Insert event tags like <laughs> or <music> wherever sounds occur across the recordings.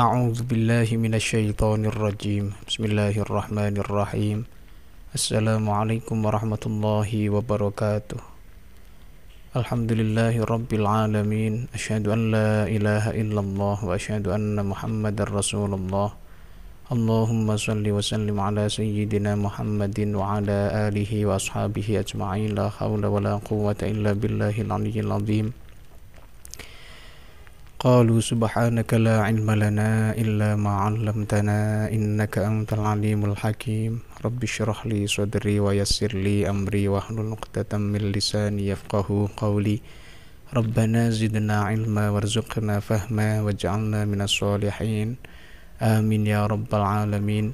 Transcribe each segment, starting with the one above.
A'udzu billahi warahmatullahi wabarakatuh. Alhamdulillahi rabbil alamin. illallah wa asyhadu anna Muhammadar Rasulullah. Allahumma shalli wa sallim ala sayyidina Muhammadin wa alihi wa ashabihi ajma'in. La haula wa la illa billahil aliyyil قالوا سبحانك لا علم لنا إلا ما علمتنا إنك أنت العليم الحكيم رب اشرح لي صدري ويسر لي أمري واحلل نقطة من لساني يفقه قولي ربنا زدنا علما وارزقنا فهما واجعلنا من الصالحين آمين يا رب العالمين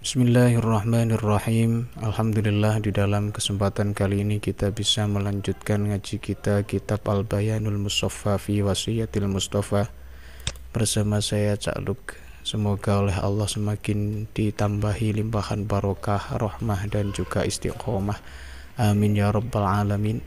Bismillahirrahmanirrahim Alhamdulillah di dalam kesempatan kali ini kita bisa melanjutkan ngaji kita Kitab Al-Bayanul Mustafa fi Wasiyatil Mustafa Bersama saya Cak Luk Semoga oleh Allah semakin ditambahi limpahan barokah, rahmah dan juga istiqomah Amin ya Rabbal Alamin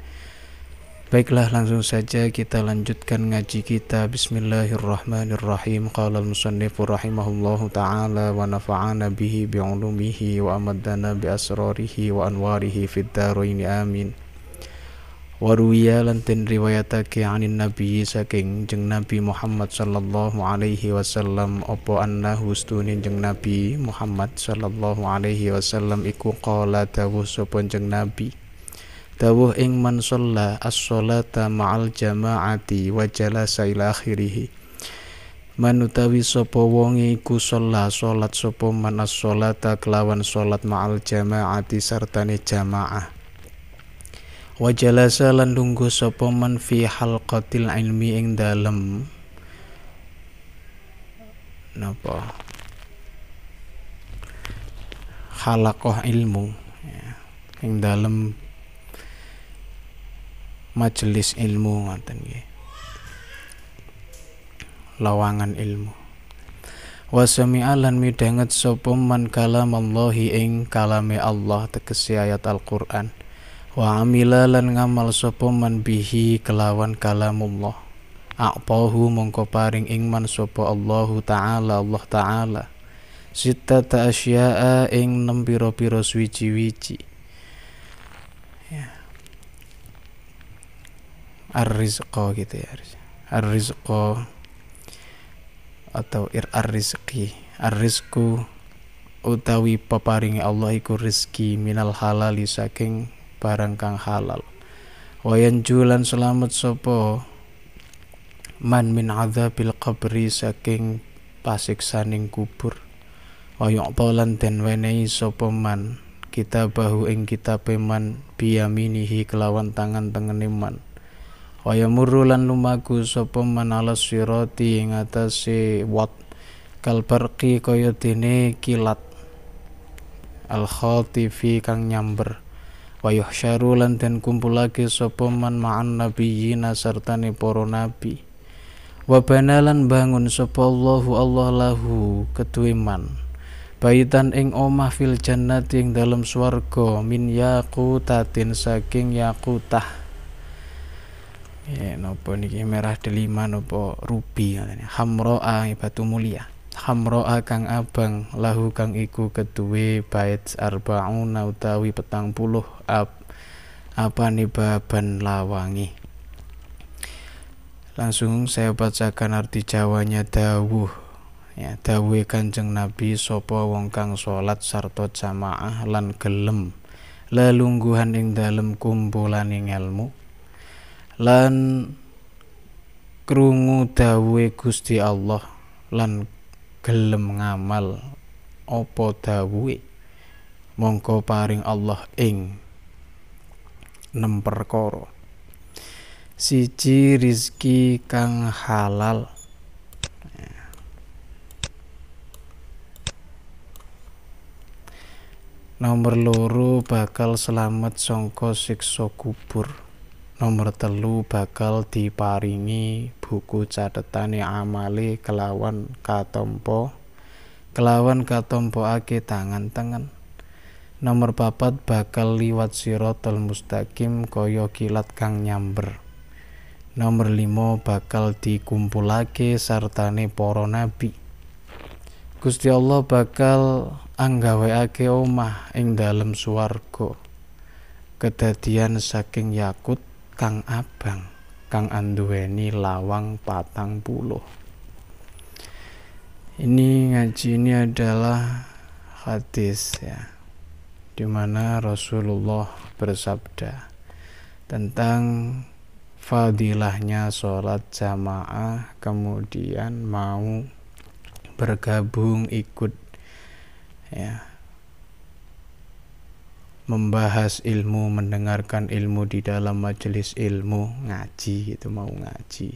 Baiklah langsung saja kita lanjutkan ngaji kita Bismillahirrahmanirrahim Qala al-musannifu rahimahullahu ta'ala Wa nafa'ana bihi bi'ulumihi Wa bi asrarihi Wa anwarihi fid daruini amin Waruya lantin riwayatake anin nabi saking jeng nabi Muhammad sallallahu alaihi wasallam opo anna hustunin jeng nabi Muhammad sallallahu alaihi wasallam iku qala dawuh sapa jeng nabi dawuh ing man sholla as-sholata ma'al jama'ati wa jalasa ila akhirih man utawi sapa wonge iku sholla salat sapa man as-sholata kelawan salat ma'al jama'ati sartane jamaah wa jalasa lan nunggu sapa man fi halqatil ilmi ing dalem napa halakoh ilmu ya. ing dalem majelis ilmu ngoten nggih lawangan ilmu wasami sami'a lan midhanget sapa man kalamallahi ing kalame Allah tegese ayat Al-Qur'an wa amila lan ngamal sapa man bihi kelawan kalamullah aqpahu mongko paring ing man sapa Allahu taala Allah taala sita ta asya'a ing nem pira-pira suwiji-wiji ar rizqo gitu ya ar rizqo atau ir ar-rizqi ar rizku utawi peparingi Allah iku rizki minal halal saking barang kang halal wayan julan selamat sopo man min bil qabri saking pasiksaning kubur wayuk polan den wenei sopo man kita bahu ing kita peman biyaminihi kelawan tangan tengeniman man Waya murru lan lumaku sapa man ala sirati ing atase wat kal barqi kaya dene kilat al khatifi kang nyamber wa yuhsyaru lan den kumpulake sapa man ma'an nabiyina sartane para nabi wa banalan bangun sapa Allahu Allah lahu ketuiman baitan ing omah fil jannati ing dalem swarga min yaqutatin saking yaqutah ya nopo niki merah delima nopo ruby katanya hamroa ya, batu mulia hamroa kang abang lahu kang iku keduwe bait arbauna utawi petang puluh ab apa nih baban lawangi langsung saya bacakan arti jawanya dawuh ya dawuh kanjeng nabi sopo wong kang salat sarto jamaah lan gelem lelungguhan ing dalem kumpulan ing ilmu lan krungu dawuhe Gusti Allah lan gelem ngamal opo dawuhe mongko paring Allah ing nem perkara siji rizki kang halal nomor loro bakal selamat songko siksa kubur Nomor telu bakal diparingi buku catatan yang amali kelawan katompo kelawan katompo ake tangan-tangan. Nomor papat bakal liwat sirotol mustaqim koyo kilat kang nyamber. Nomor limo bakal dikumpulake sartane poro nabi. Gusti Allah bakal ake omah ing dalam swarga. Kedadian saking yakut Kang Abang kang Andueni lawang patang puluh ini ngaji ini adalah hadis ya dimana Rasulullah bersabda tentang fadilahnya sholat jamaah kemudian mau bergabung ikut ya membahas ilmu, mendengarkan ilmu di dalam majelis ilmu, ngaji itu mau ngaji.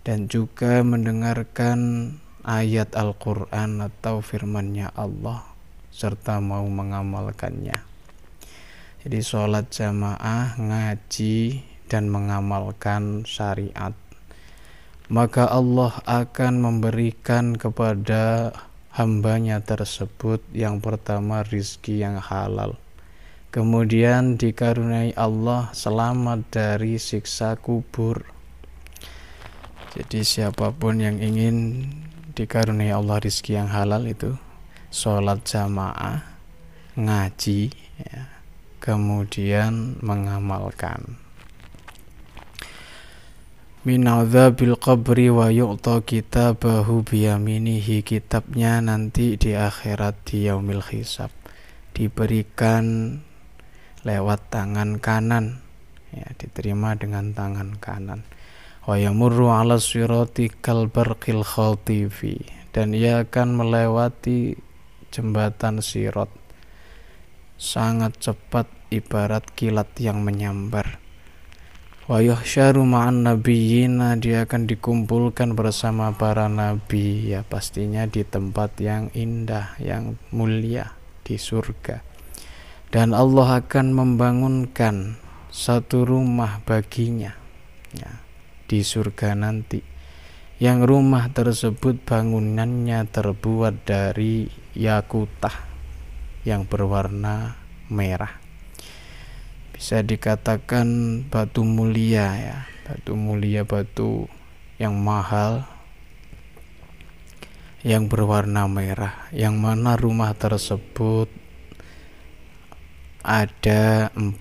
Dan juga mendengarkan ayat Al-Qur'an atau firman-Nya Allah serta mau mengamalkannya. Jadi sholat jamaah, ngaji dan mengamalkan syariat. Maka Allah akan memberikan kepada hambanya tersebut yang pertama rizki yang halal kemudian dikaruniai Allah selamat dari siksa kubur. Jadi siapapun yang ingin dikaruniai Allah rizki yang halal itu sholat jamaah, ngaji, ya, kemudian mengamalkan. Min bil qabri wa yu'ta kitabahu biyaminihi kitabnya nanti di akhirat di yaumil hisab diberikan lewat tangan kanan ya diterima dengan tangan kanan wa yamurru ala sirati kalbarqil khatifi dan ia akan melewati jembatan sirot sangat cepat ibarat kilat yang menyambar wa yuhsyaru ma'an nabiyina dia akan dikumpulkan bersama para nabi ya pastinya di tempat yang indah yang mulia di surga dan Allah akan membangunkan satu rumah baginya ya, di surga nanti yang rumah tersebut bangunannya terbuat dari yakutah yang berwarna merah bisa dikatakan batu mulia ya batu mulia batu yang mahal yang berwarna merah yang mana rumah tersebut ada 40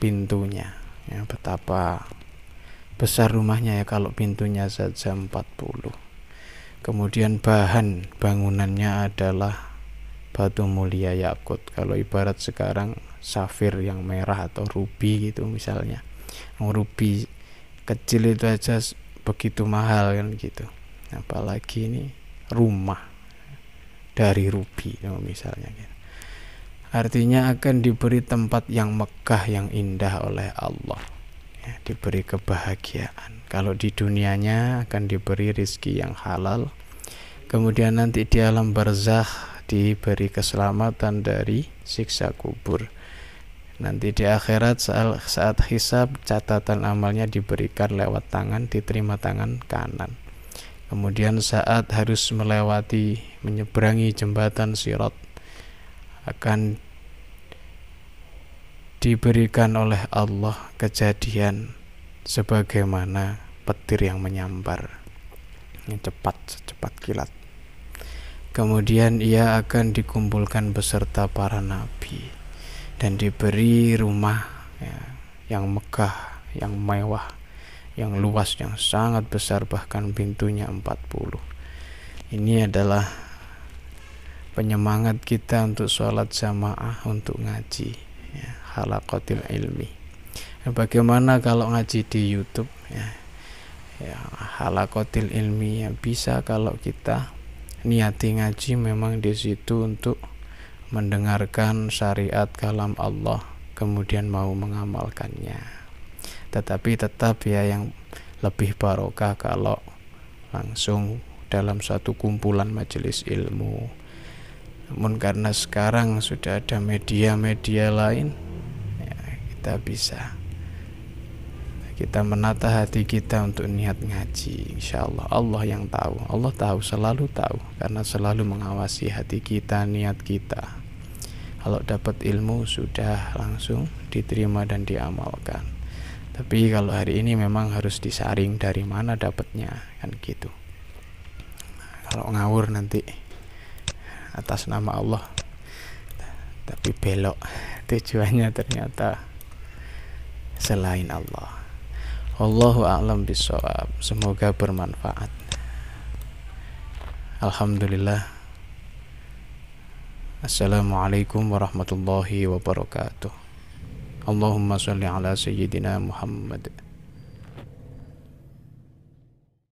pintunya ya betapa besar rumahnya ya kalau pintunya saja 40 kemudian bahan bangunannya adalah batu mulia yakut kalau ibarat sekarang safir yang merah atau ruby gitu misalnya ruby kecil itu aja begitu mahal kan gitu apalagi ini rumah dari ruby misalnya gitu artinya akan diberi tempat yang megah yang indah oleh Allah ya, diberi kebahagiaan kalau di dunianya akan diberi rizki yang halal kemudian nanti di alam barzah diberi keselamatan dari siksa kubur nanti di akhirat saat, saat hisab catatan amalnya diberikan lewat tangan diterima tangan kanan kemudian saat harus melewati menyeberangi jembatan sirat akan diberikan oleh Allah kejadian sebagaimana petir yang menyambar yang cepat secepat kilat kemudian ia akan dikumpulkan beserta para nabi dan diberi rumah ya, yang megah yang mewah yang luas yang sangat besar bahkan pintunya 40 ini adalah penyemangat kita untuk sholat jamaah untuk ngaji ya, halakotil ilmi ya, bagaimana kalau ngaji di YouTube ya, ya halakotil ilmi ya bisa kalau kita niati ngaji memang di situ untuk mendengarkan syariat kalam Allah kemudian mau mengamalkannya tetapi tetap ya yang lebih barokah kalau langsung dalam satu kumpulan majelis ilmu namun karena sekarang sudah ada media-media lain ya, kita bisa kita menata hati kita untuk niat ngaji insya Allah Allah yang tahu Allah tahu selalu tahu karena selalu mengawasi hati kita niat kita kalau dapat ilmu sudah langsung diterima dan diamalkan tapi kalau hari ini memang harus disaring dari mana dapatnya kan gitu kalau ngawur nanti atas nama Allah tapi belok <laughs> tujuannya ternyata selain Allah Allahu a'lam bisawab semoga bermanfaat Alhamdulillah Assalamualaikum warahmatullahi wabarakatuh Allahumma salli ala sayyidina Muhammad